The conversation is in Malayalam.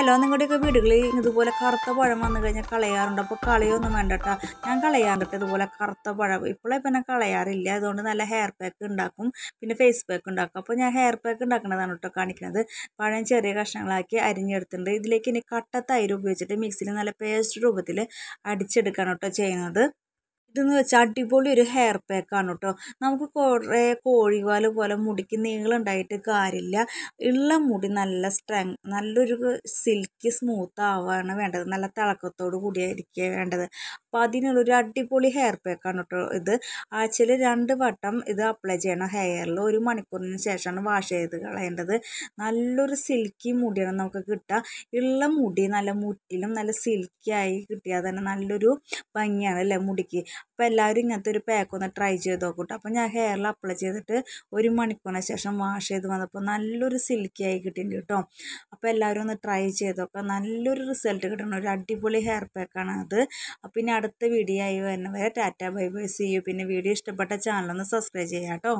ഹലോ നിങ്ങളുടെയൊക്കെ വീടുകളിൽ ഇതുപോലെ കറുത്ത പഴം വന്നു കഴിഞ്ഞാൽ കളയാറുണ്ട് അപ്പോൾ കളയൊന്നും വേണ്ട കേട്ടോ ഞാൻ കളയാറുണ്ട് ഇതുപോലെ കറുത്ത പഴം ഇപ്പോഴേ പിന്നെ കളയാറില്ല അതുകൊണ്ട് നല്ല ഹെയർ പാക്ക് ഉണ്ടാക്കും പിന്നെ ഫേസ് പാക്ക് ഉണ്ടാക്കും അപ്പോൾ ഞാൻ ഹെയർ പാക്ക് ഉണ്ടാക്കുന്നതാണ് കേട്ടോ കാണിക്കുന്നത് പഴം ചെറിയ കഷ്ണങ്ങളാക്കി അരിഞ്ഞെടുത്തിട്ടുണ്ട് ഇതിലേക്ക് ഇനി കട്ട തൈര് ഉപയോഗിച്ചിട്ട് മിക്സിയിൽ നല്ല പേസ്റ്റ് രൂപത്തിൽ അടിച്ചെടുക്കാണ് കേട്ടോ ചെയ്യുന്നത് ഇതെന്ന് വെച്ചാൽ അടിപൊളി ഒരു ഹെയർ പാക്കാണ് കേട്ടോ നമുക്ക് കുറേ കോഴിവാല് പോലെ മുടിക്ക് നീളുണ്ടായിട്ട് കാര്യമില്ല ഉള്ള മുടി നല്ല സ്ട്രെങ് നല്ലൊരു സിൽക്കി സ്മൂത്ത് ആവുകയാണ് വേണ്ടത് നല്ല തിളക്കത്തോടു കൂടിയായിരിക്കുക വേണ്ടത് അപ്പോൾ അതിനുള്ള ഒരു അടിപൊളി ഹെയർ പാക്കാണ് കേട്ടോ ഇത് ആഴ്ചയിൽ രണ്ട് വട്ടം ഇത് അപ്ലൈ ചെയ്യണം ഹെയറിൽ ഒരു മണിക്കൂറിന് ശേഷമാണ് വാഷ് ചെയ്ത് കളയേണ്ടത് നല്ലൊരു സിൽക്കി മുടിയാണ് നമുക്ക് കിട്ടുക ഉള്ള മുടി നല്ല മുറ്റിലും നല്ല സിൽക്കിയായി കിട്ടിയാൽ തന്നെ നല്ലൊരു ഭംഗിയാണ് അല്ലേ മുടിക്ക് അപ്പോൾ എല്ലാവരും ഇങ്ങനത്തെ ഒരു പാക്ക് ഒന്ന് ട്രൈ ചെയ്ത് നോക്കൂട്ടോ അപ്പോൾ ഞാൻ ഹെയറിൽ അപ്ലൈ ചെയ്തിട്ട് ഒരു മണിക്കൂറിന് ശേഷം വാഷ് ചെയ്ത് വന്നപ്പോൾ നല്ലൊരു സിൽക്കിയായി കിട്ടിയിട്ടുണ്ട് കേട്ടോ അപ്പോൾ എല്ലാവരും ഒന്ന് ട്രൈ ചെയ്ത് നോക്കുക നല്ലൊരു റിസൾട്ട് കിട്ടണം ഒരു അടിപൊളി ഹെയർ പാക്കാണ് അത് പിന്നെ അടുത്ത വീഡിയോ ആയി വരുന്നവരെ tata bye bye see you പിന്നെ വീഡിയോ ഇഷ്ടപ്പെട്ട ചാനലൊന്ന് സബ്സ്ക്രൈബ് ചെയ്യാം കേട്ടോ